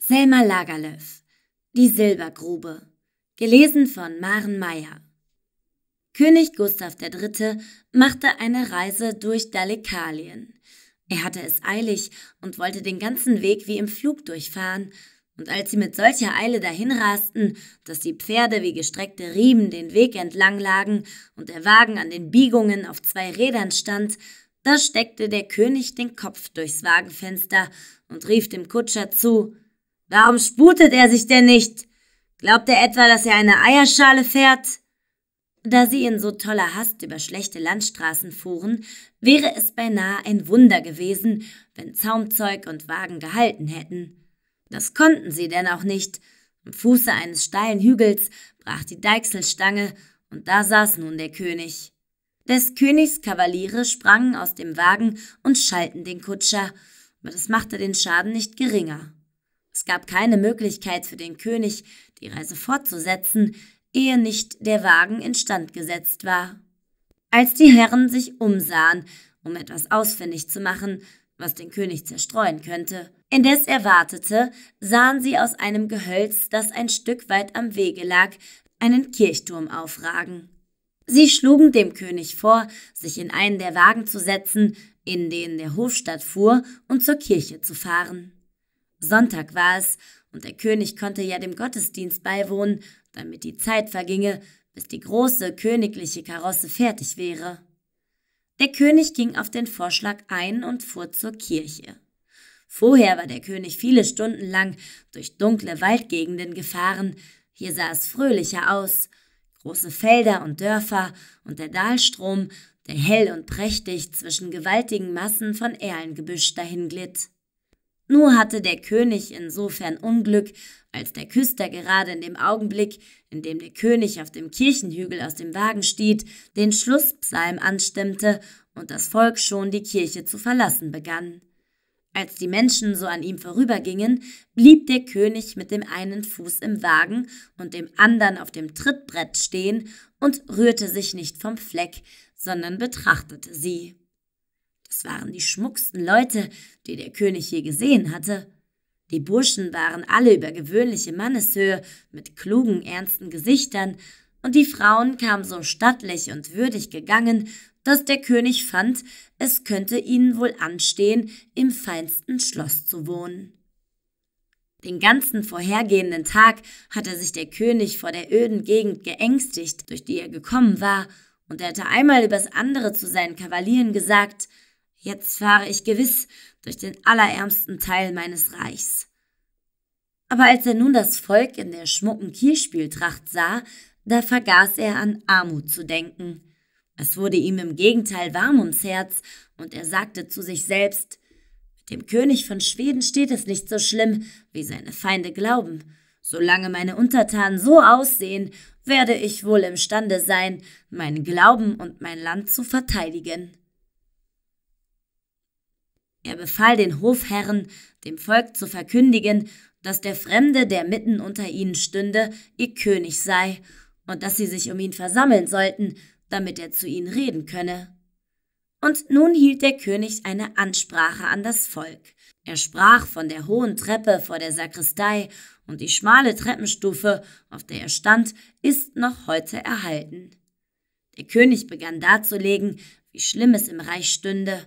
Selma Lagerlöf Die Silbergrube Gelesen von Maren Meyer König Gustav III. machte eine Reise durch Dalekalien. Er hatte es eilig und wollte den ganzen Weg wie im Flug durchfahren, und als sie mit solcher Eile dahinrasten, dass die Pferde wie gestreckte Riemen den Weg entlang lagen und der Wagen an den Biegungen auf zwei Rädern stand, da steckte der König den Kopf durchs Wagenfenster und rief dem Kutscher zu Warum sputet er sich denn nicht? Glaubt er etwa, dass er eine Eierschale fährt? Da sie in so toller Hast über schlechte Landstraßen fuhren, wäre es beinahe ein Wunder gewesen, wenn Zaumzeug und Wagen gehalten hätten. Das konnten sie denn auch nicht. Am Fuße eines steilen Hügels brach die Deichselstange, und da saß nun der König. Des Königs Kavaliere sprangen aus dem Wagen und schalten den Kutscher, aber das machte den Schaden nicht geringer. Es gab keine Möglichkeit für den König, die Reise fortzusetzen, ehe nicht der Wagen instand gesetzt war. Als die Herren sich umsahen, um etwas ausfindig zu machen, was den König zerstreuen könnte, indes er wartete, sahen sie aus einem Gehölz, das ein Stück weit am Wege lag, einen Kirchturm aufragen. Sie schlugen dem König vor, sich in einen der Wagen zu setzen, in den der Hofstadt fuhr, und zur Kirche zu fahren. Sonntag war es, und der König konnte ja dem Gottesdienst beiwohnen, damit die Zeit verginge, bis die große königliche Karosse fertig wäre. Der König ging auf den Vorschlag ein und fuhr zur Kirche. Vorher war der König viele Stunden lang durch dunkle Waldgegenden gefahren, hier sah es fröhlicher aus, große Felder und Dörfer und der Dahlstrom, der hell und prächtig zwischen gewaltigen Massen von Erlengebüsch dahinglitt. Nur hatte der König insofern Unglück, als der Küster gerade in dem Augenblick, in dem der König auf dem Kirchenhügel aus dem Wagen stieg, den Schlusspsalm anstimmte und das Volk schon die Kirche zu verlassen begann. Als die Menschen so an ihm vorübergingen, blieb der König mit dem einen Fuß im Wagen und dem anderen auf dem Trittbrett stehen und rührte sich nicht vom Fleck, sondern betrachtete sie. Es waren die schmucksten Leute, die der König je gesehen hatte. Die Burschen waren alle über gewöhnliche Manneshöhe, mit klugen, ernsten Gesichtern, und die Frauen kamen so stattlich und würdig gegangen, dass der König fand, es könnte ihnen wohl anstehen, im feinsten Schloss zu wohnen. Den ganzen vorhergehenden Tag hatte sich der König vor der öden Gegend geängstigt, durch die er gekommen war, und er hatte einmal übers andere zu seinen Kavalieren gesagt, Jetzt fahre ich gewiss durch den allerärmsten Teil meines Reichs. Aber als er nun das Volk in der schmucken Kirchspieltracht sah, da vergaß er an Armut zu denken. Es wurde ihm im Gegenteil warm ums Herz, und er sagte zu sich selbst, mit dem König von Schweden steht es nicht so schlimm, wie seine Feinde glauben. Solange meine Untertanen so aussehen, werde ich wohl imstande sein, meinen Glauben und mein Land zu verteidigen. Er befahl den Hofherren, dem Volk zu verkündigen, dass der Fremde, der mitten unter ihnen stünde, ihr König sei, und dass sie sich um ihn versammeln sollten, damit er zu ihnen reden könne. Und nun hielt der König eine Ansprache an das Volk. Er sprach von der hohen Treppe vor der Sakristei, und die schmale Treppenstufe, auf der er stand, ist noch heute erhalten. Der König begann darzulegen, wie schlimm es im Reich stünde,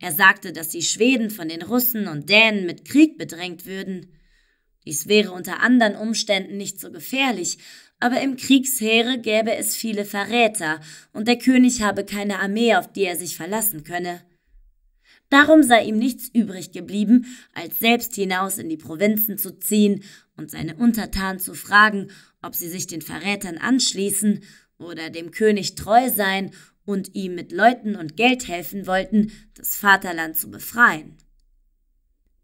er sagte, dass die Schweden von den Russen und Dänen mit Krieg bedrängt würden. Dies wäre unter anderen Umständen nicht so gefährlich, aber im Kriegsheere gäbe es viele Verräter, und der König habe keine Armee, auf die er sich verlassen könne. Darum sei ihm nichts übrig geblieben, als selbst hinaus in die Provinzen zu ziehen und seine Untertanen zu fragen, ob sie sich den Verrätern anschließen oder dem König treu seien und ihm mit Leuten und Geld helfen wollten, das Vaterland zu befreien.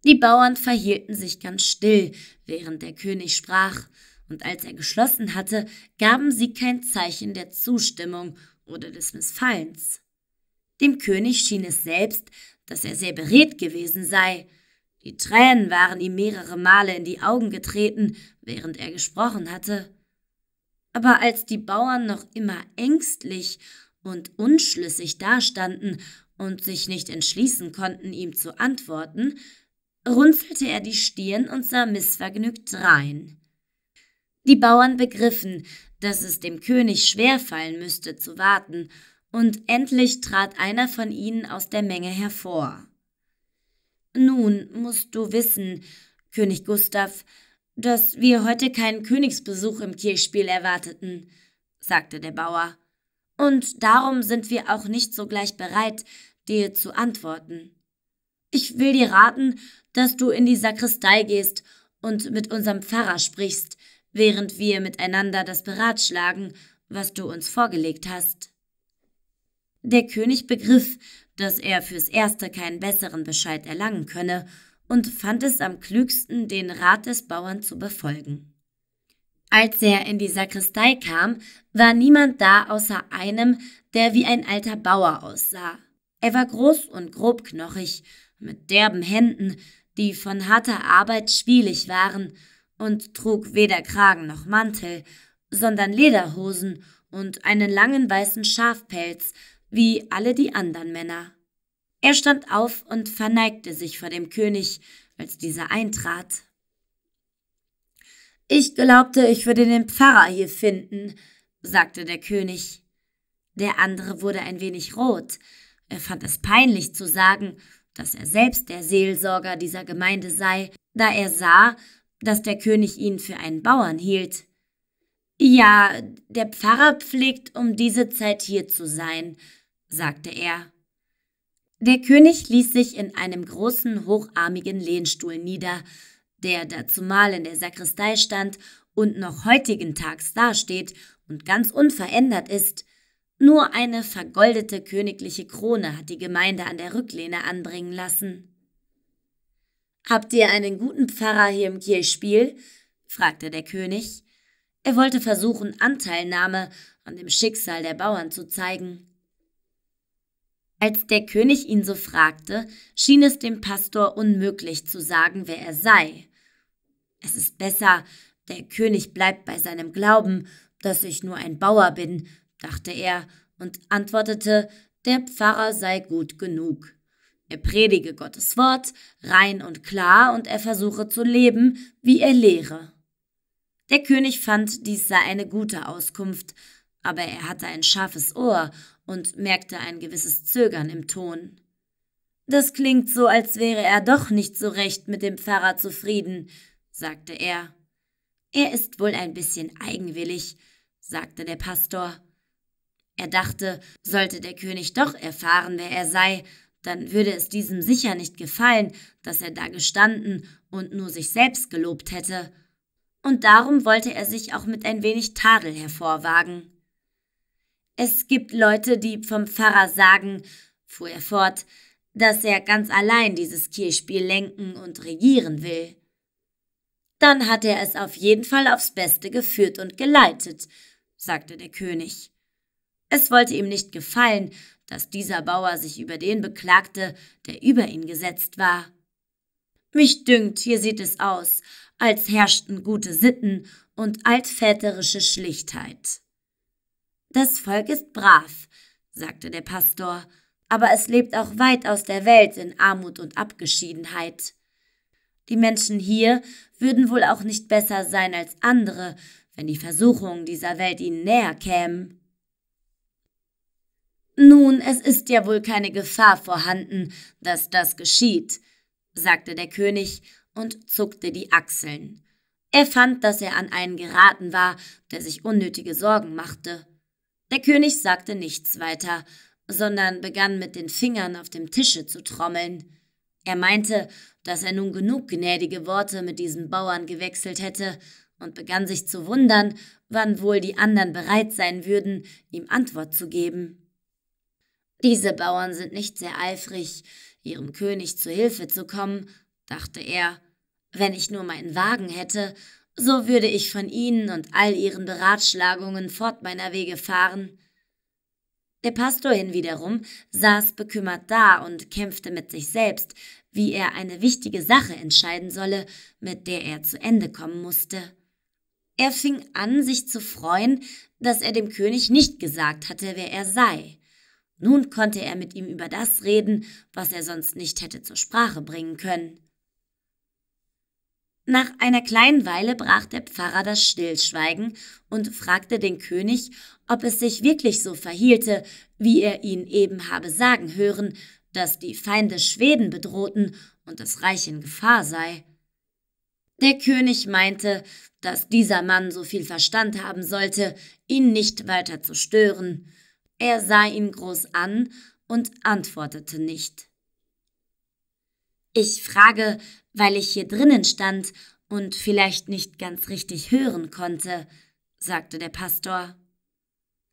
Die Bauern verhielten sich ganz still, während der König sprach, und als er geschlossen hatte, gaben sie kein Zeichen der Zustimmung oder des Missfallens. Dem König schien es selbst, dass er sehr beredt gewesen sei. Die Tränen waren ihm mehrere Male in die Augen getreten, während er gesprochen hatte. Aber als die Bauern noch immer ängstlich und unschlüssig dastanden und sich nicht entschließen konnten, ihm zu antworten, runzelte er die Stirn und sah missvergnügt drein. Die Bauern begriffen, dass es dem König schwerfallen müsste zu warten, und endlich trat einer von ihnen aus der Menge hervor. Nun musst du wissen, König Gustav, dass wir heute keinen Königsbesuch im Kirchspiel erwarteten, sagte der Bauer. Und darum sind wir auch nicht sogleich bereit, dir zu antworten. Ich will dir raten, dass du in die Sakristei gehst und mit unserem Pfarrer sprichst, während wir miteinander das beratschlagen, was du uns vorgelegt hast. Der König begriff, dass er fürs Erste keinen besseren Bescheid erlangen könne und fand es am klügsten, den Rat des Bauern zu befolgen. Als er in die Sakristei kam, war niemand da außer einem, der wie ein alter Bauer aussah. Er war groß und grobknochig, mit derben Händen, die von harter Arbeit schwielig waren, und trug weder Kragen noch Mantel, sondern Lederhosen und einen langen weißen Schafpelz, wie alle die anderen Männer. Er stand auf und verneigte sich vor dem König, als dieser eintrat. Ich glaubte, ich würde den Pfarrer hier finden, sagte der König. Der andere wurde ein wenig rot. Er fand es peinlich zu sagen, dass er selbst der Seelsorger dieser Gemeinde sei, da er sah, dass der König ihn für einen Bauern hielt. Ja, der Pfarrer pflegt um diese Zeit hier zu sein, sagte er. Der König ließ sich in einem großen, hocharmigen Lehnstuhl nieder, der dazumal in der Sakristei stand und noch heutigen Tags dasteht und ganz unverändert ist, nur eine vergoldete königliche Krone hat die Gemeinde an der Rücklehne anbringen lassen. Habt ihr einen guten Pfarrer hier im Kirchspiel? fragte der König. Er wollte versuchen, Anteilnahme an dem Schicksal der Bauern zu zeigen. Als der König ihn so fragte, schien es dem Pastor unmöglich zu sagen, wer er sei. Es ist besser, der König bleibt bei seinem Glauben, dass ich nur ein Bauer bin, dachte er und antwortete, der Pfarrer sei gut genug. Er predige Gottes Wort, rein und klar, und er versuche zu leben, wie er lehre. Der König fand, dies sei eine gute Auskunft, aber er hatte ein scharfes Ohr und merkte ein gewisses Zögern im Ton. Das klingt so, als wäre er doch nicht so recht mit dem Pfarrer zufrieden, sagte er. Er ist wohl ein bisschen eigenwillig, sagte der Pastor. Er dachte, sollte der König doch erfahren, wer er sei, dann würde es diesem sicher nicht gefallen, dass er da gestanden und nur sich selbst gelobt hätte. Und darum wollte er sich auch mit ein wenig Tadel hervorwagen. Es gibt Leute, die vom Pfarrer sagen, fuhr er fort, dass er ganz allein dieses Kirchspiel lenken und regieren will. Dann hat er es auf jeden Fall aufs Beste geführt und geleitet, sagte der König. Es wollte ihm nicht gefallen, dass dieser Bauer sich über den beklagte, der über ihn gesetzt war. Mich dünkt, hier sieht es aus, als herrschten gute Sitten und altväterische Schlichtheit. Das Volk ist brav, sagte der Pastor, aber es lebt auch weit aus der Welt in Armut und Abgeschiedenheit. Die Menschen hier würden wohl auch nicht besser sein als andere, wenn die Versuchungen dieser Welt ihnen näher kämen. Nun, es ist ja wohl keine Gefahr vorhanden, dass das geschieht, sagte der König und zuckte die Achseln. Er fand, dass er an einen geraten war, der sich unnötige Sorgen machte. Der König sagte nichts weiter, sondern begann mit den Fingern auf dem Tische zu trommeln. Er meinte, dass er nun genug gnädige Worte mit diesen Bauern gewechselt hätte und begann sich zu wundern, wann wohl die anderen bereit sein würden, ihm Antwort zu geben. Diese Bauern sind nicht sehr eifrig, ihrem König zu Hilfe zu kommen, dachte er. Wenn ich nur meinen Wagen hätte so würde ich von Ihnen und all Ihren Beratschlagungen fort meiner Wege fahren. Der Pastor hinwiederum saß bekümmert da und kämpfte mit sich selbst, wie er eine wichtige Sache entscheiden solle, mit der er zu Ende kommen musste. Er fing an, sich zu freuen, dass er dem König nicht gesagt hatte, wer er sei. Nun konnte er mit ihm über das reden, was er sonst nicht hätte zur Sprache bringen können. Nach einer kleinen Weile brach der Pfarrer das Stillschweigen und fragte den König, ob es sich wirklich so verhielte, wie er ihn eben habe sagen hören, dass die Feinde Schweden bedrohten und das Reich in Gefahr sei. Der König meinte, dass dieser Mann so viel Verstand haben sollte, ihn nicht weiter zu stören. Er sah ihn groß an und antwortete nicht. Ich frage, weil ich hier drinnen stand und vielleicht nicht ganz richtig hören konnte, sagte der Pastor.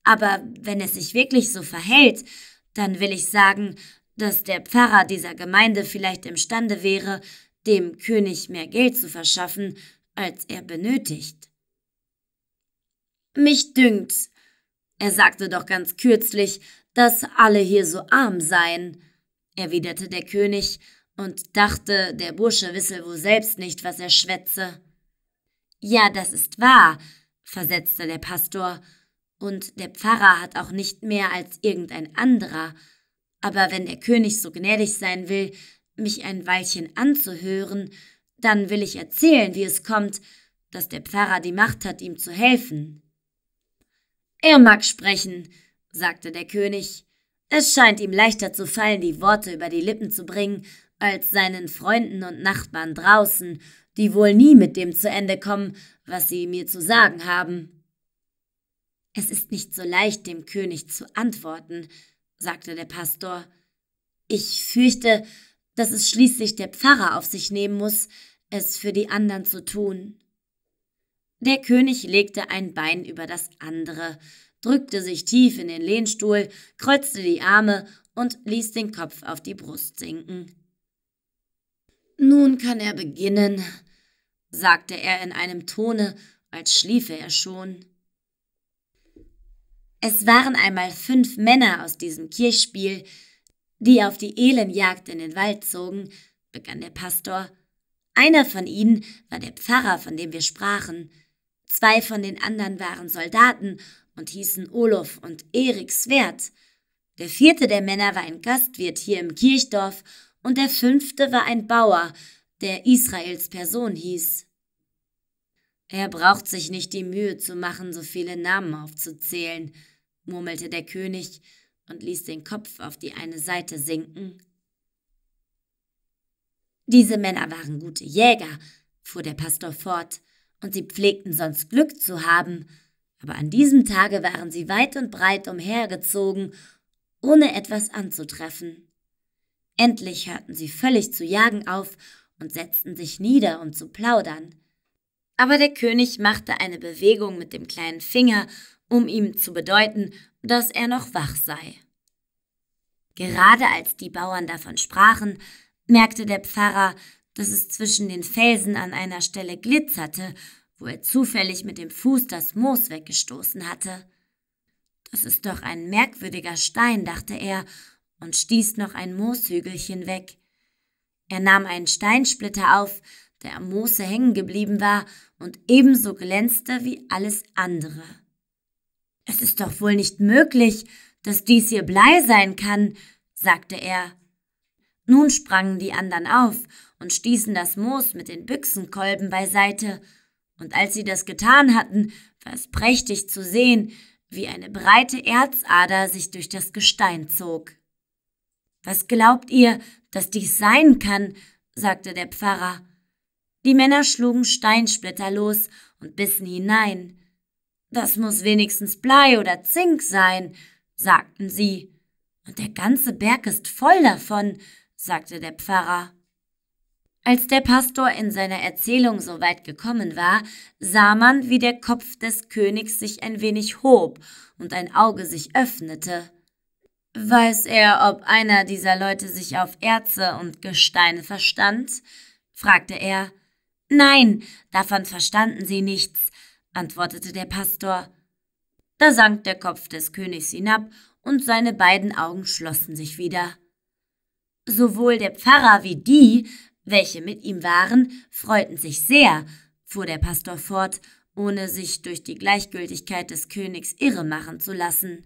Aber wenn es sich wirklich so verhält, dann will ich sagen, dass der Pfarrer dieser Gemeinde vielleicht imstande wäre, dem König mehr Geld zu verschaffen, als er benötigt. Mich dünkt's, er sagte doch ganz kürzlich, dass alle hier so arm seien, erwiderte der König und dachte, der Bursche wisse wohl selbst nicht, was er schwätze. Ja, das ist wahr, versetzte der Pastor, und der Pfarrer hat auch nicht mehr als irgendein anderer. Aber wenn der König so gnädig sein will, mich ein Weilchen anzuhören, dann will ich erzählen, wie es kommt, dass der Pfarrer die Macht hat, ihm zu helfen. Er mag sprechen, sagte der König. Es scheint ihm leichter zu fallen, die Worte über die Lippen zu bringen, als seinen Freunden und Nachbarn draußen, die wohl nie mit dem zu Ende kommen, was sie mir zu sagen haben. Es ist nicht so leicht, dem König zu antworten, sagte der Pastor. Ich fürchte, dass es schließlich der Pfarrer auf sich nehmen muss, es für die anderen zu tun. Der König legte ein Bein über das andere, drückte sich tief in den Lehnstuhl, kreuzte die Arme und ließ den Kopf auf die Brust sinken. Nun kann er beginnen, sagte er in einem Tone, als schliefe er schon. Es waren einmal fünf Männer aus diesem Kirchspiel, die auf die Elenjagd in den Wald zogen, begann der Pastor. Einer von ihnen war der Pfarrer, von dem wir sprachen. Zwei von den anderen waren Soldaten und hießen Olof und Erik Swert. Der vierte der Männer war ein Gastwirt hier im Kirchdorf und der fünfte war ein Bauer, der Israels Person hieß. Er braucht sich nicht die Mühe zu machen, so viele Namen aufzuzählen, murmelte der König und ließ den Kopf auf die eine Seite sinken. Diese Männer waren gute Jäger, fuhr der Pastor fort, und sie pflegten sonst Glück zu haben, aber an diesem Tage waren sie weit und breit umhergezogen, ohne etwas anzutreffen. Endlich hörten sie völlig zu jagen auf und setzten sich nieder, um zu plaudern. Aber der König machte eine Bewegung mit dem kleinen Finger, um ihm zu bedeuten, dass er noch wach sei. Gerade als die Bauern davon sprachen, merkte der Pfarrer, dass es zwischen den Felsen an einer Stelle glitzerte, wo er zufällig mit dem Fuß das Moos weggestoßen hatte. Das ist doch ein merkwürdiger Stein, dachte er und stieß noch ein Mooshügelchen weg. Er nahm einen Steinsplitter auf, der am Moose hängen geblieben war und ebenso glänzte wie alles andere. Es ist doch wohl nicht möglich, dass dies hier Blei sein kann, sagte er. Nun sprangen die anderen auf und stießen das Moos mit den Büchsenkolben beiseite, und als sie das getan hatten, war es prächtig zu sehen, wie eine breite Erzader sich durch das Gestein zog. Was glaubt ihr, dass dies sein kann? sagte der Pfarrer. Die Männer schlugen Steinsplitter los und bissen hinein. Das muss wenigstens Blei oder Zink sein, sagten sie. Und der ganze Berg ist voll davon, sagte der Pfarrer. Als der Pastor in seiner Erzählung so weit gekommen war, sah man, wie der Kopf des Königs sich ein wenig hob und ein Auge sich öffnete. Weiß er, ob einer dieser Leute sich auf Erze und Gesteine verstand? fragte er. Nein, davon verstanden sie nichts, antwortete der Pastor. Da sank der Kopf des Königs hinab und seine beiden Augen schlossen sich wieder. Sowohl der Pfarrer wie die, welche mit ihm waren, freuten sich sehr, fuhr der Pastor fort, ohne sich durch die Gleichgültigkeit des Königs irre machen zu lassen.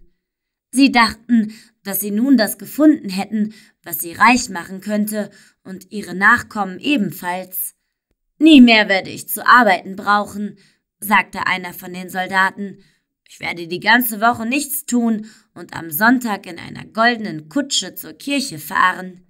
Sie dachten, dass sie nun das gefunden hätten, was sie reich machen könnte und ihre Nachkommen ebenfalls. Nie mehr werde ich zu arbeiten brauchen, sagte einer von den Soldaten. Ich werde die ganze Woche nichts tun und am Sonntag in einer goldenen Kutsche zur Kirche fahren.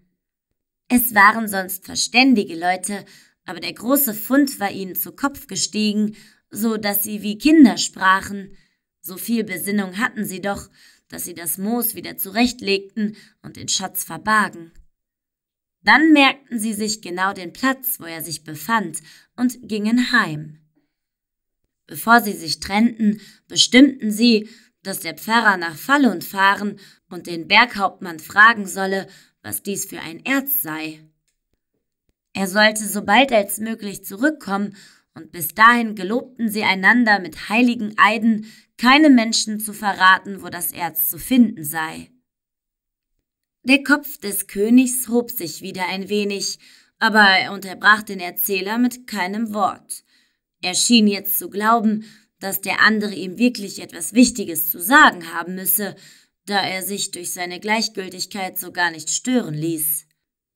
Es waren sonst verständige Leute, aber der große Fund war ihnen zu Kopf gestiegen, so dass sie wie Kinder sprachen. So viel Besinnung hatten sie doch, dass sie das Moos wieder zurechtlegten und den Schatz verbargen. Dann merkten sie sich genau den Platz, wo er sich befand, und gingen heim. Bevor sie sich trennten, bestimmten sie, dass der Pfarrer nach Fallund fahren und den Berghauptmann fragen solle, was dies für ein Erz sei. Er sollte so bald als möglich zurückkommen und bis dahin gelobten sie einander mit heiligen Eiden, keinem Menschen zu verraten, wo das Erz zu finden sei. Der Kopf des Königs hob sich wieder ein wenig, aber er unterbrach den Erzähler mit keinem Wort. Er schien jetzt zu glauben, dass der andere ihm wirklich etwas Wichtiges zu sagen haben müsse, da er sich durch seine Gleichgültigkeit so gar nicht stören ließ.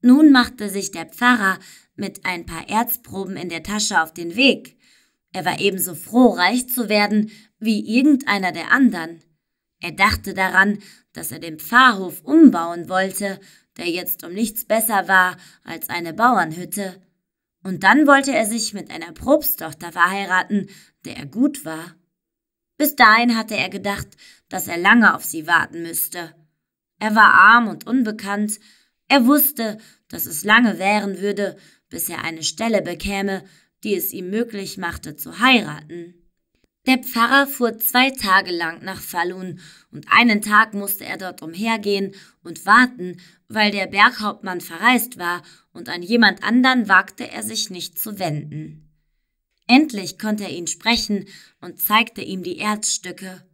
Nun machte sich der Pfarrer mit ein paar Erzproben in der Tasche auf den Weg. Er war ebenso froh, reich zu werden wie irgendeiner der anderen. Er dachte daran, dass er den Pfarrhof umbauen wollte, der jetzt um nichts besser war als eine Bauernhütte. Und dann wollte er sich mit einer Probsttochter verheiraten, der er gut war. Bis dahin hatte er gedacht, dass er lange auf sie warten müsste. Er war arm und unbekannt. Er wusste, dass es lange währen würde, bis er eine Stelle bekäme, die es ihm möglich machte zu heiraten. Der Pfarrer fuhr zwei Tage lang nach Falun und einen Tag musste er dort umhergehen und warten, weil der Berghauptmann verreist war und an jemand anderen wagte er sich nicht zu wenden. Endlich konnte er ihn sprechen und zeigte ihm die Erzstücke.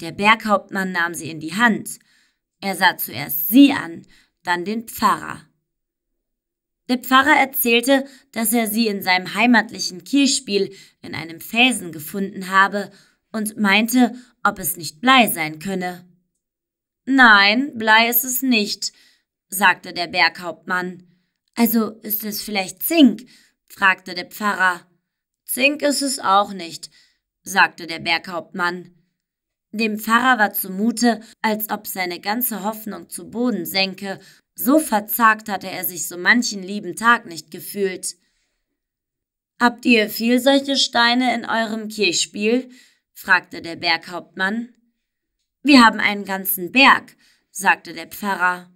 Der Berghauptmann nahm sie in die Hand. Er sah zuerst sie an, dann den Pfarrer. Der Pfarrer erzählte, dass er sie in seinem heimatlichen Kirchspiel in einem Felsen gefunden habe und meinte, ob es nicht Blei sein könne. Nein, Blei ist es nicht, sagte der Berghauptmann. Also ist es vielleicht Zink? fragte der Pfarrer. Zink ist es auch nicht, sagte der Berghauptmann. Dem Pfarrer war zumute, als ob seine ganze Hoffnung zu Boden senke so verzagt hatte er sich so manchen lieben Tag nicht gefühlt. Habt ihr viel solche Steine in eurem Kirchspiel? fragte der Berghauptmann. Wir haben einen ganzen Berg, sagte der Pfarrer.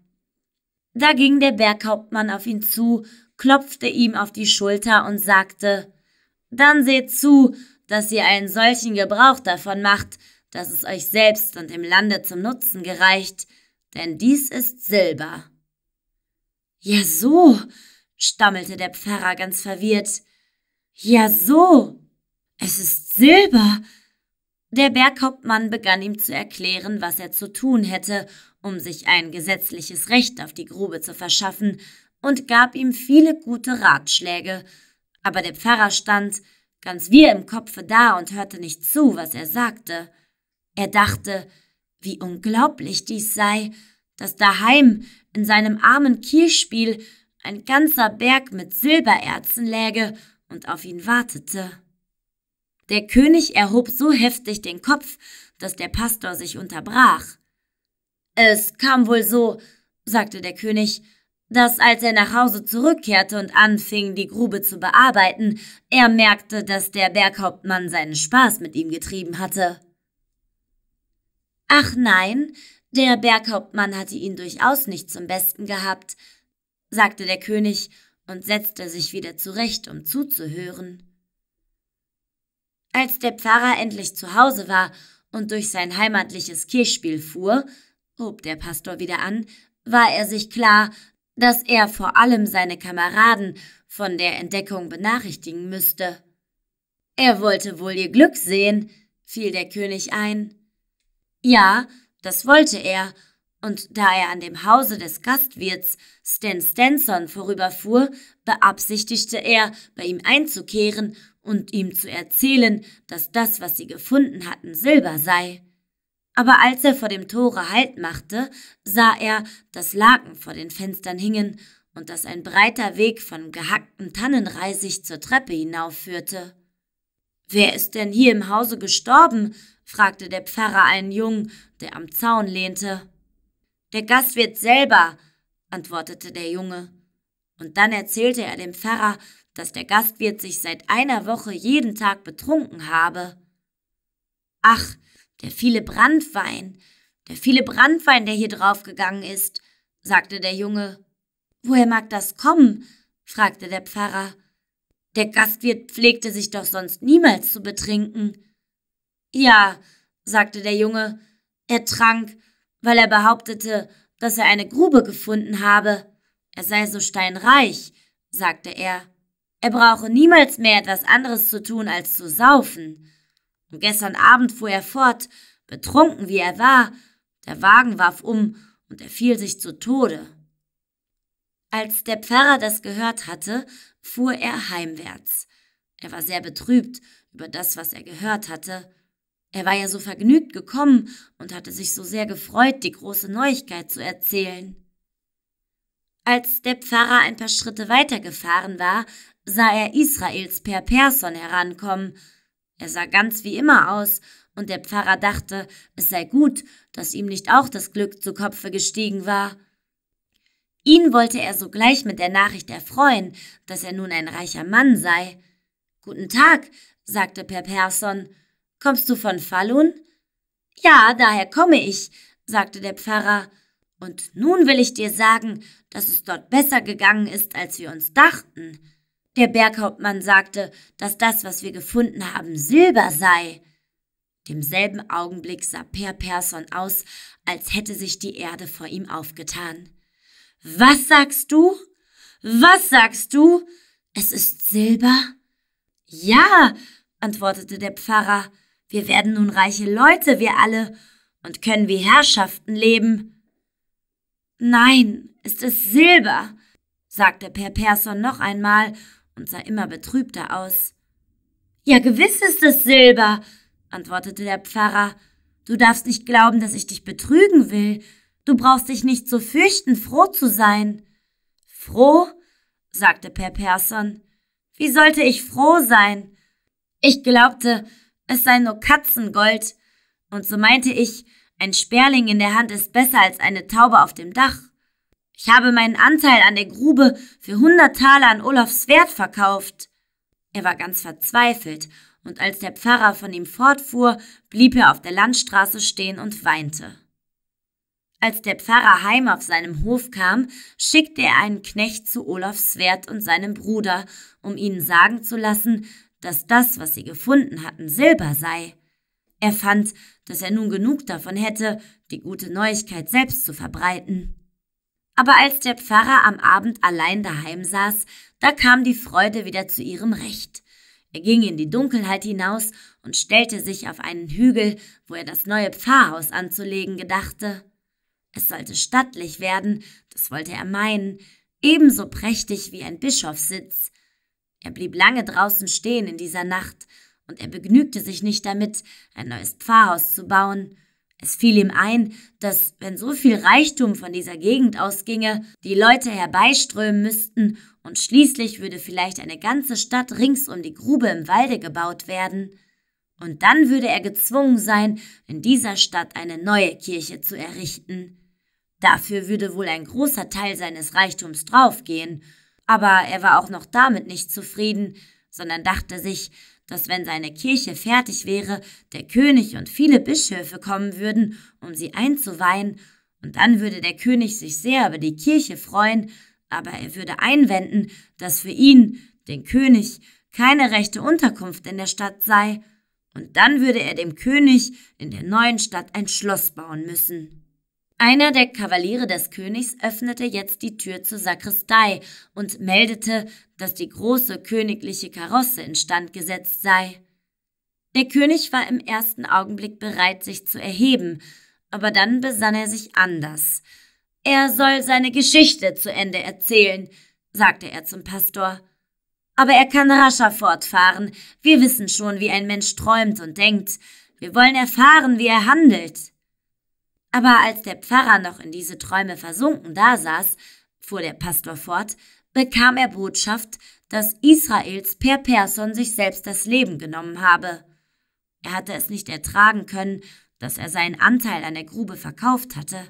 Da ging der Berghauptmann auf ihn zu, klopfte ihm auf die Schulter und sagte Dann seht zu, dass ihr einen solchen Gebrauch davon macht, dass es euch selbst und dem Lande zum Nutzen gereicht, denn dies ist Silber. Ja so, stammelte der Pfarrer ganz verwirrt. Ja so, es ist Silber. Der Berghauptmann begann ihm zu erklären, was er zu tun hätte, um sich ein gesetzliches Recht auf die Grube zu verschaffen, und gab ihm viele gute Ratschläge. Aber der Pfarrer stand, ganz wir im Kopfe da und hörte nicht zu, was er sagte. Er dachte, wie unglaublich dies sei, dass daheim in seinem armen Kirchspiel ein ganzer Berg mit Silbererzen läge und auf ihn wartete. Der König erhob so heftig den Kopf, dass der Pastor sich unterbrach. Es kam wohl so, sagte der König, dass als er nach Hause zurückkehrte und anfing, die Grube zu bearbeiten, er merkte, dass der Berghauptmann seinen Spaß mit ihm getrieben hatte. Ach nein, der Berghauptmann hatte ihn durchaus nicht zum Besten gehabt, sagte der König und setzte sich wieder zurecht, um zuzuhören. Als der Pfarrer endlich zu Hause war und durch sein heimatliches Kirchspiel fuhr, hob der Pastor wieder an, war er sich klar, dass er vor allem seine Kameraden von der Entdeckung benachrichtigen müsste. Er wollte wohl ihr Glück sehen, fiel der König ein. Ja, das wollte er, und da er an dem Hause des Gastwirts Stan Stenson vorüberfuhr, beabsichtigte er, bei ihm einzukehren und ihm zu erzählen, dass das, was sie gefunden hatten, Silber sei. Aber als er vor dem Tore Halt machte, sah er, dass Laken vor den Fenstern hingen und dass ein breiter Weg von gehacktem Tannenreisig zur Treppe hinaufführte. Wer ist denn hier im Hause gestorben? fragte der Pfarrer einen Jungen, der am Zaun lehnte. Der Gastwirt selber, antwortete der Junge. Und dann erzählte er dem Pfarrer, dass der Gastwirt sich seit einer Woche jeden Tag betrunken habe. Ach, der viele Brandwein, der viele Brandwein, der hier draufgegangen ist, sagte der Junge. Woher mag das kommen? fragte der Pfarrer. Der Gastwirt pflegte sich doch sonst niemals zu betrinken. Ja, sagte der Junge. Er trank, weil er behauptete, dass er eine Grube gefunden habe. Er sei so steinreich, sagte er. Er brauche niemals mehr etwas anderes zu tun, als zu saufen. Und gestern Abend fuhr er fort, betrunken wie er war. Der Wagen warf um und er fiel sich zu Tode. Als der Pfarrer das gehört hatte, fuhr er heimwärts. Er war sehr betrübt über das, was er gehört hatte. Er war ja so vergnügt gekommen und hatte sich so sehr gefreut, die große Neuigkeit zu erzählen. Als der Pfarrer ein paar Schritte weitergefahren war, sah er Israels Per Persson herankommen. Er sah ganz wie immer aus, und der Pfarrer dachte, es sei gut, dass ihm nicht auch das Glück zu Kopfe gestiegen war. Ihn wollte er sogleich mit der Nachricht erfreuen, dass er nun ein reicher Mann sei. Guten Tag, sagte Per Persson. Kommst du von Falun? Ja, daher komme ich, sagte der Pfarrer. Und nun will ich dir sagen, dass es dort besser gegangen ist, als wir uns dachten. Der Berghauptmann sagte, dass das, was wir gefunden haben, Silber sei. Demselben Augenblick sah Per Persson aus, als hätte sich die Erde vor ihm aufgetan. Was sagst du? Was sagst du? Es ist Silber? Ja, antwortete der Pfarrer. Wir werden nun reiche Leute, wir alle, und können wie Herrschaften leben. Nein, ist es Silber, sagte Per Persson noch einmal und sah immer betrübter aus. Ja, gewiss ist es Silber, antwortete der Pfarrer. Du darfst nicht glauben, dass ich dich betrügen will. Du brauchst dich nicht zu fürchten, froh zu sein. Froh? sagte Per Persson. Wie sollte ich froh sein? Ich glaubte, es sei nur Katzengold. Und so meinte ich, ein Sperling in der Hand ist besser als eine Taube auf dem Dach. Ich habe meinen Anteil an der Grube für hundert Taler an Olafs Wert verkauft. Er war ganz verzweifelt, und als der Pfarrer von ihm fortfuhr, blieb er auf der Landstraße stehen und weinte. Als der Pfarrer heim auf seinem Hof kam, schickte er einen Knecht zu Olaf Wert und seinem Bruder, um ihnen sagen zu lassen, dass das, was sie gefunden hatten, Silber sei. Er fand, dass er nun genug davon hätte, die gute Neuigkeit selbst zu verbreiten. Aber als der Pfarrer am Abend allein daheim saß, da kam die Freude wieder zu ihrem Recht. Er ging in die Dunkelheit hinaus und stellte sich auf einen Hügel, wo er das neue Pfarrhaus anzulegen gedachte. Es sollte stattlich werden, das wollte er meinen, ebenso prächtig wie ein Bischofssitz. Er blieb lange draußen stehen in dieser Nacht, und er begnügte sich nicht damit, ein neues Pfarrhaus zu bauen. Es fiel ihm ein, dass, wenn so viel Reichtum von dieser Gegend ausginge, die Leute herbeiströmen müssten, und schließlich würde vielleicht eine ganze Stadt rings um die Grube im Walde gebaut werden. Und dann würde er gezwungen sein, in dieser Stadt eine neue Kirche zu errichten. Dafür würde wohl ein großer Teil seines Reichtums draufgehen, aber er war auch noch damit nicht zufrieden, sondern dachte sich, dass wenn seine Kirche fertig wäre, der König und viele Bischöfe kommen würden, um sie einzuweihen, und dann würde der König sich sehr über die Kirche freuen, aber er würde einwenden, dass für ihn, den König, keine rechte Unterkunft in der Stadt sei, und dann würde er dem König in der neuen Stadt ein Schloss bauen müssen. Einer der Kavaliere des Königs öffnete jetzt die Tür zur Sakristei und meldete, dass die große königliche Karosse instand gesetzt sei. Der König war im ersten Augenblick bereit, sich zu erheben, aber dann besann er sich anders. Er soll seine Geschichte zu Ende erzählen, sagte er zum Pastor. Aber er kann rascher fortfahren. Wir wissen schon, wie ein Mensch träumt und denkt. Wir wollen erfahren, wie er handelt. Aber als der Pfarrer noch in diese Träume versunken dasaß, fuhr der Pastor fort, bekam er Botschaft, dass Israels Per Persson sich selbst das Leben genommen habe. Er hatte es nicht ertragen können, dass er seinen Anteil an der Grube verkauft hatte.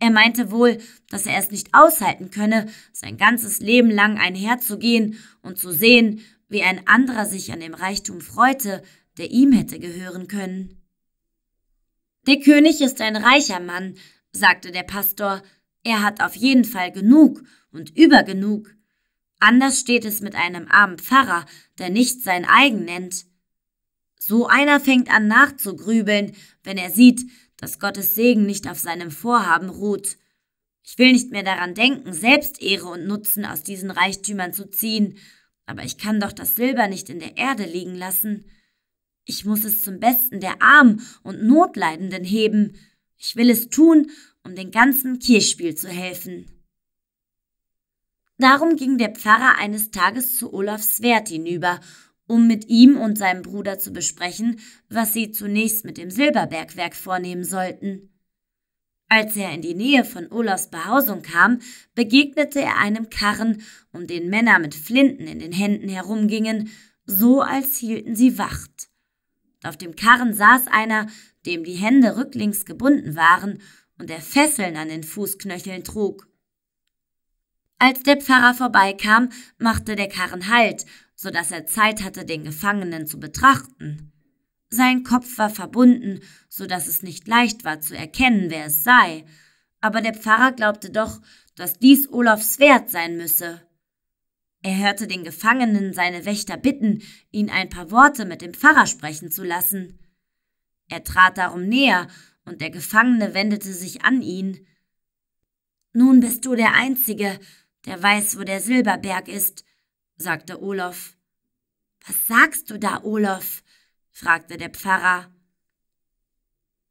Er meinte wohl, dass er es nicht aushalten könne, sein ganzes Leben lang einherzugehen und zu sehen, wie ein anderer sich an dem Reichtum freute, der ihm hätte gehören können. Der König ist ein reicher Mann, sagte der Pastor. Er hat auf jeden Fall genug und übergenug. Anders steht es mit einem armen Pfarrer, der nicht sein eigen nennt. So einer fängt an nachzugrübeln, wenn er sieht, dass Gottes Segen nicht auf seinem Vorhaben ruht. Ich will nicht mehr daran denken, selbst Ehre und Nutzen aus diesen Reichtümern zu ziehen, aber ich kann doch das Silber nicht in der Erde liegen lassen. Ich muss es zum Besten der Armen und Notleidenden heben. Ich will es tun, um dem ganzen Kirchspiel zu helfen. Darum ging der Pfarrer eines Tages zu Olaf Swert hinüber, um mit ihm und seinem Bruder zu besprechen, was sie zunächst mit dem Silberbergwerk vornehmen sollten. Als er in die Nähe von Olafs Behausung kam, begegnete er einem Karren, um den Männer mit Flinten in den Händen herumgingen, so als hielten sie Wacht. Auf dem Karren saß einer, dem die Hände rücklings gebunden waren und der Fesseln an den Fußknöcheln trug. Als der Pfarrer vorbeikam, machte der Karren Halt, so dass er Zeit hatte, den Gefangenen zu betrachten. Sein Kopf war verbunden, so dass es nicht leicht war zu erkennen, wer es sei, aber der Pfarrer glaubte doch, dass dies Olafs Wert sein müsse. Er hörte den Gefangenen seine Wächter bitten, ihn ein paar Worte mit dem Pfarrer sprechen zu lassen. Er trat darum näher, und der Gefangene wendete sich an ihn. Nun bist du der Einzige, der weiß, wo der Silberberg ist, sagte Olof. Was sagst du da, Olof? fragte der Pfarrer.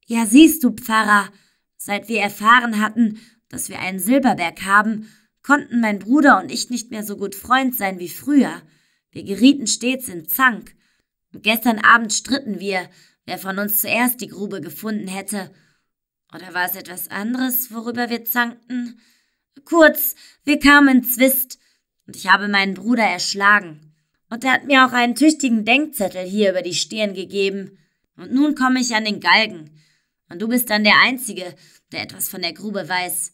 Ja, siehst du, Pfarrer, seit wir erfahren hatten, dass wir einen Silberberg haben, konnten mein Bruder und ich nicht mehr so gut Freund sein wie früher. Wir gerieten stets in Zank. Und gestern Abend stritten wir, wer von uns zuerst die Grube gefunden hätte. Oder war es etwas anderes, worüber wir zankten? Kurz, wir kamen in Zwist und ich habe meinen Bruder erschlagen. Und er hat mir auch einen tüchtigen Denkzettel hier über die Stirn gegeben. Und nun komme ich an den Galgen. Und du bist dann der Einzige, der etwas von der Grube weiß.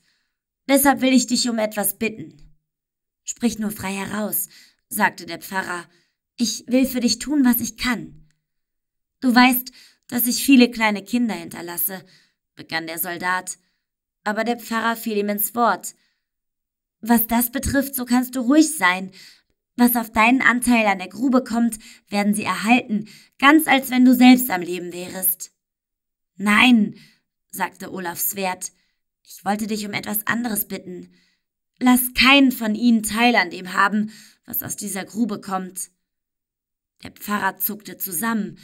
Deshalb will ich dich um etwas bitten. Sprich nur frei heraus, sagte der Pfarrer. Ich will für dich tun, was ich kann. Du weißt, dass ich viele kleine Kinder hinterlasse, begann der Soldat, aber der Pfarrer fiel ihm ins Wort. Was das betrifft, so kannst du ruhig sein. Was auf deinen Anteil an der Grube kommt, werden sie erhalten, ganz als wenn du selbst am Leben wärest. Nein, sagte Olaf Swert, ich wollte dich um etwas anderes bitten. Lass keinen von ihnen Teil an dem haben, was aus dieser Grube kommt. Der Pfarrer zuckte zusammen,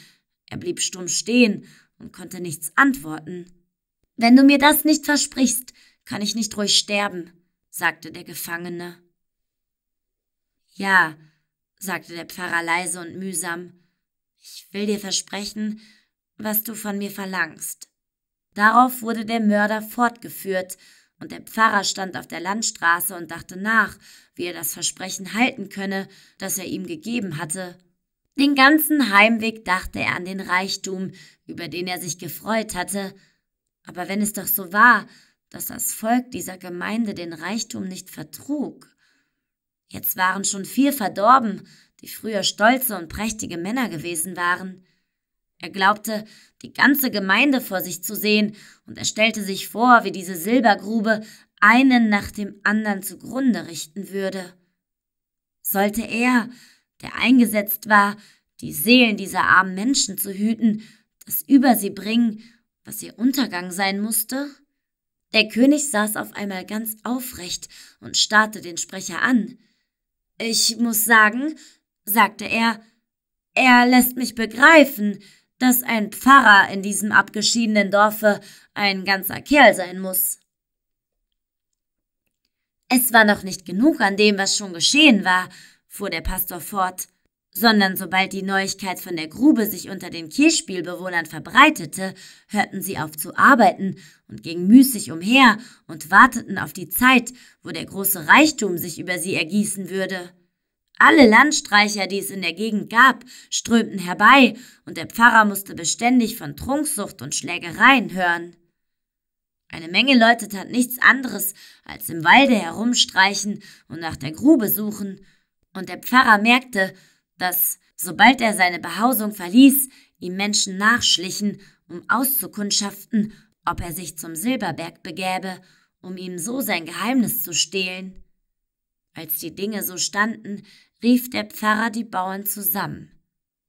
er blieb stumm stehen und konnte nichts antworten. Wenn du mir das nicht versprichst, kann ich nicht ruhig sterben, sagte der Gefangene. Ja, sagte der Pfarrer leise und mühsam, ich will dir versprechen, was du von mir verlangst. Darauf wurde der Mörder fortgeführt, und der Pfarrer stand auf der Landstraße und dachte nach, wie er das Versprechen halten könne, das er ihm gegeben hatte. Den ganzen Heimweg dachte er an den Reichtum, über den er sich gefreut hatte. Aber wenn es doch so war, dass das Volk dieser Gemeinde den Reichtum nicht vertrug. Jetzt waren schon vier verdorben, die früher stolze und prächtige Männer gewesen waren. Er glaubte, die ganze Gemeinde vor sich zu sehen, und er stellte sich vor, wie diese Silbergrube einen nach dem anderen zugrunde richten würde. Sollte er, der eingesetzt war, die Seelen dieser armen Menschen zu hüten, das über sie bringen, was ihr Untergang sein musste? Der König saß auf einmal ganz aufrecht und starrte den Sprecher an. Ich muss sagen, sagte er, er lässt mich begreifen, dass ein Pfarrer in diesem abgeschiedenen Dorfe ein ganzer Kerl sein muss. Es war noch nicht genug an dem, was schon geschehen war, fuhr der Pastor fort, sondern sobald die Neuigkeit von der Grube sich unter den Kirchspielbewohnern verbreitete, hörten sie auf zu arbeiten und gingen müßig umher und warteten auf die Zeit, wo der große Reichtum sich über sie ergießen würde. Alle Landstreicher, die es in der Gegend gab, strömten herbei, und der Pfarrer musste beständig von Trunksucht und Schlägereien hören. Eine Menge Leute tat nichts anderes, als im Walde herumstreichen und nach der Grube suchen, und der Pfarrer merkte, dass, sobald er seine Behausung verließ, ihm Menschen nachschlichen, um auszukundschaften, ob er sich zum Silberberg begäbe, um ihm so sein Geheimnis zu stehlen. Als die Dinge so standen, rief der Pfarrer die Bauern zusammen.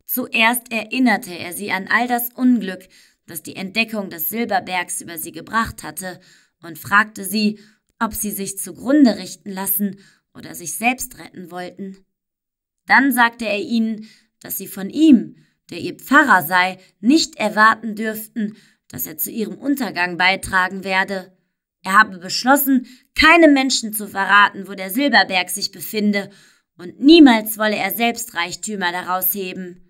Zuerst erinnerte er sie an all das Unglück, das die Entdeckung des Silberbergs über sie gebracht hatte, und fragte sie, ob sie sich zugrunde richten lassen oder sich selbst retten wollten. Dann sagte er ihnen, dass sie von ihm, der ihr Pfarrer sei, nicht erwarten dürften, dass er zu ihrem Untergang beitragen werde. Er habe beschlossen, keinem Menschen zu verraten, wo der Silberberg sich befinde, und niemals wolle er selbst Reichtümer daraus heben.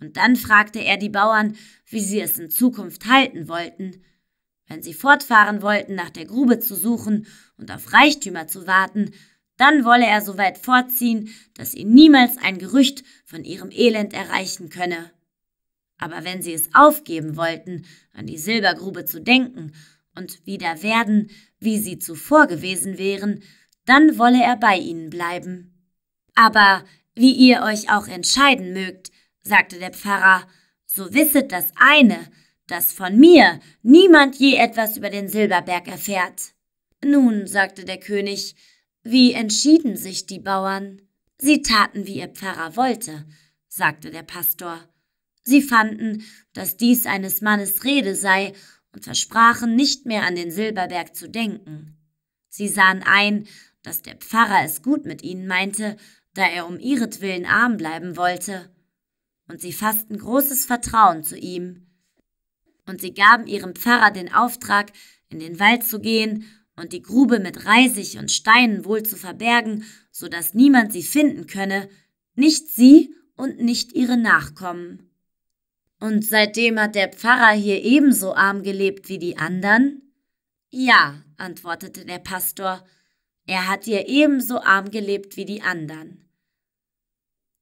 Und dann fragte er die Bauern, wie sie es in Zukunft halten wollten, wenn sie fortfahren wollten, nach der Grube zu suchen und auf Reichtümer zu warten, dann wolle er so weit fortziehen, dass ihn niemals ein Gerücht von ihrem Elend erreichen könne. Aber wenn sie es aufgeben wollten, an die Silbergrube zu denken und wieder werden, wie sie zuvor gewesen wären, dann wolle er bei ihnen bleiben. Aber wie ihr euch auch entscheiden mögt, sagte der Pfarrer, so wisset das eine, dass von mir niemand je etwas über den Silberberg erfährt. Nun, sagte der König, wie entschieden sich die Bauern? Sie taten, wie ihr Pfarrer wollte, sagte der Pastor. Sie fanden, dass dies eines Mannes Rede sei und versprachen, nicht mehr an den Silberberg zu denken. Sie sahen ein, dass der Pfarrer es gut mit ihnen meinte da er um ihretwillen arm bleiben wollte. Und sie fassten großes Vertrauen zu ihm. Und sie gaben ihrem Pfarrer den Auftrag, in den Wald zu gehen und die Grube mit Reisig und Steinen wohl zu verbergen, so dass niemand sie finden könne, nicht sie und nicht ihre Nachkommen. Und seitdem hat der Pfarrer hier ebenso arm gelebt wie die anderen? Ja, antwortete der Pastor, er hat hier ebenso arm gelebt wie die anderen.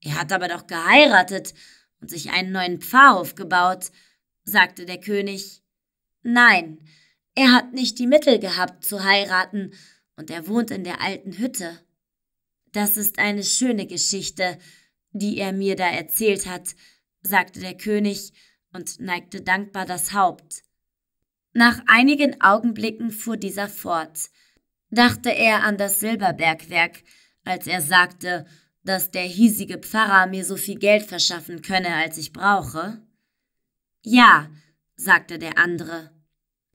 Er hat aber doch geheiratet und sich einen neuen Pfarrhof gebaut, sagte der König. Nein, er hat nicht die Mittel gehabt zu heiraten, und er wohnt in der alten Hütte. Das ist eine schöne Geschichte, die er mir da erzählt hat, sagte der König und neigte dankbar das Haupt. Nach einigen Augenblicken fuhr dieser fort. Dachte er an das Silberbergwerk, als er sagte, dass der hiesige Pfarrer mir so viel Geld verschaffen könne, als ich brauche? Ja, sagte der andere.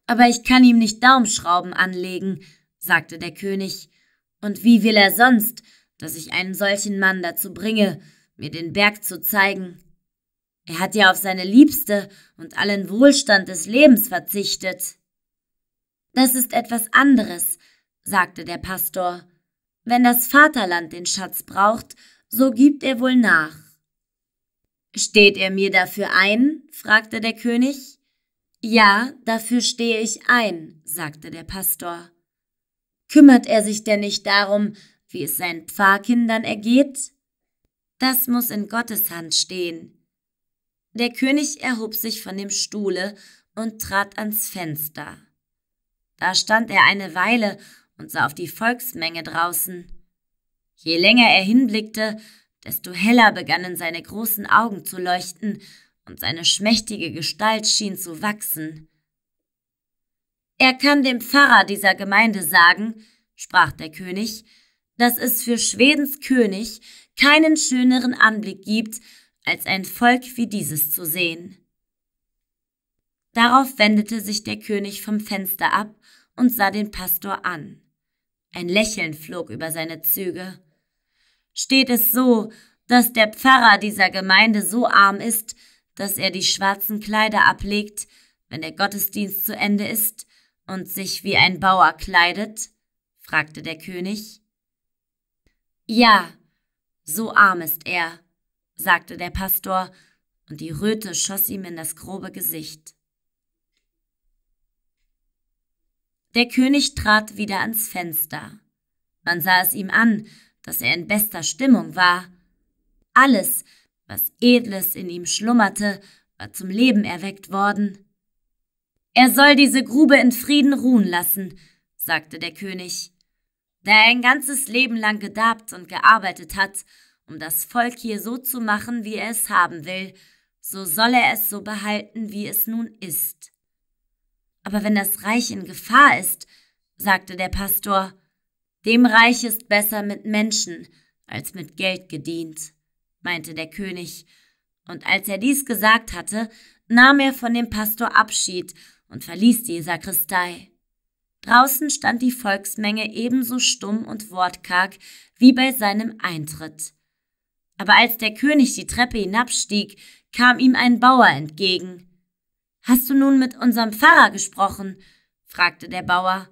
Aber ich kann ihm nicht Daumschrauben anlegen, sagte der König. Und wie will er sonst, dass ich einen solchen Mann dazu bringe, mir den Berg zu zeigen? Er hat ja auf seine Liebste und allen Wohlstand des Lebens verzichtet. Das ist etwas anderes, sagte der Pastor. Wenn das Vaterland den Schatz braucht, so gibt er wohl nach. Steht er mir dafür ein? fragte der König. Ja, dafür stehe ich ein, sagte der Pastor. Kümmert er sich denn nicht darum, wie es seinen Pfarrkindern ergeht? Das muss in Gottes Hand stehen. Der König erhob sich von dem Stuhle und trat ans Fenster. Da stand er eine Weile und sah auf die Volksmenge draußen. Je länger er hinblickte, desto heller begannen seine großen Augen zu leuchten und seine schmächtige Gestalt schien zu wachsen. Er kann dem Pfarrer dieser Gemeinde sagen, sprach der König, dass es für Schwedens König keinen schöneren Anblick gibt, als ein Volk wie dieses zu sehen. Darauf wendete sich der König vom Fenster ab und sah den Pastor an. Ein Lächeln flog über seine Züge. Steht es so, dass der Pfarrer dieser Gemeinde so arm ist, dass er die schwarzen Kleider ablegt, wenn der Gottesdienst zu Ende ist und sich wie ein Bauer kleidet? fragte der König. Ja, so arm ist er, sagte der Pastor, und die Röte schoss ihm in das grobe Gesicht. Der König trat wieder ans Fenster. Man sah es ihm an, dass er in bester Stimmung war. Alles, was Edles in ihm schlummerte, war zum Leben erweckt worden. Er soll diese Grube in Frieden ruhen lassen, sagte der König, da er ein ganzes Leben lang gedarbt und gearbeitet hat, um das Volk hier so zu machen, wie er es haben will, so soll er es so behalten, wie es nun ist. Aber wenn das Reich in Gefahr ist, sagte der Pastor, dem Reich ist besser mit Menschen als mit Geld gedient, meinte der König, und als er dies gesagt hatte, nahm er von dem Pastor Abschied und verließ die Sakristei. Draußen stand die Volksmenge ebenso stumm und wortkarg wie bei seinem Eintritt. Aber als der König die Treppe hinabstieg, kam ihm ein Bauer entgegen. Hast du nun mit unserem Pfarrer gesprochen? fragte der Bauer.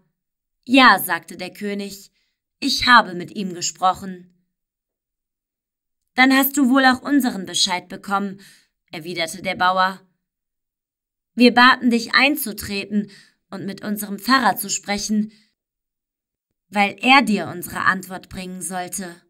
Ja, sagte der König, ich habe mit ihm gesprochen. Dann hast du wohl auch unseren Bescheid bekommen, erwiderte der Bauer. Wir baten dich einzutreten und mit unserem Pfarrer zu sprechen, weil er dir unsere Antwort bringen sollte.